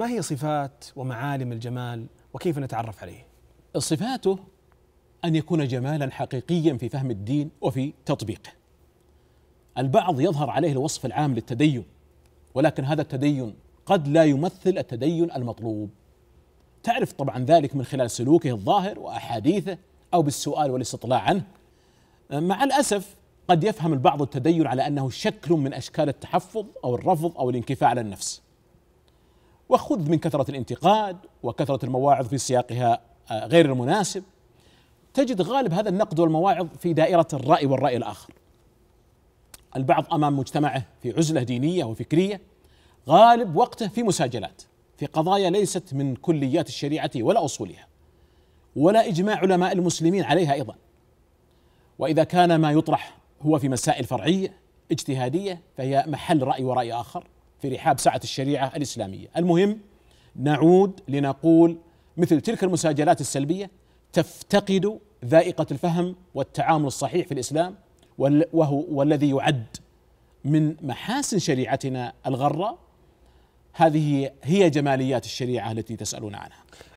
ما هي صفات ومعالم الجمال وكيف نتعرف عليه؟ صفاته أن يكون جمالا حقيقيا في فهم الدين وفي تطبيقه. البعض يظهر عليه الوصف العام للتدين ولكن هذا التدين قد لا يمثل التدين المطلوب. تعرف طبعا ذلك من خلال سلوكه الظاهر واحاديثه او بالسؤال والاستطلاع عنه. مع الاسف قد يفهم البعض التدين على انه شكل من اشكال التحفظ او الرفض او الانكفاء على النفس. وخذ من كثرة الانتقاد وكثرة المواعظ في سياقها آه، غير المناسب تجد غالب هذا النقد والمواعظ في دائرة الرأي والرأي الآخر البعض أمام مجتمعه في عزلة دينية وفكرية غالب وقته في مساجلات في قضايا ليست من كليات الشريعة ولا أصولها ولا إجماع علماء المسلمين عليها أيضا وإذا كان ما يطرح هو في مسائل فرعية اجتهادية فهي محل رأي ورأي آخر في رحاب سعة الشريعة الإسلامية المهم نعود لنقول مثل تلك المساجلات السلبية تفتقد ذائقة الفهم والتعامل الصحيح في الإسلام وهو والذي يعد من محاسن شريعتنا الغرة هذه هي جماليات الشريعة التي تسألون عنها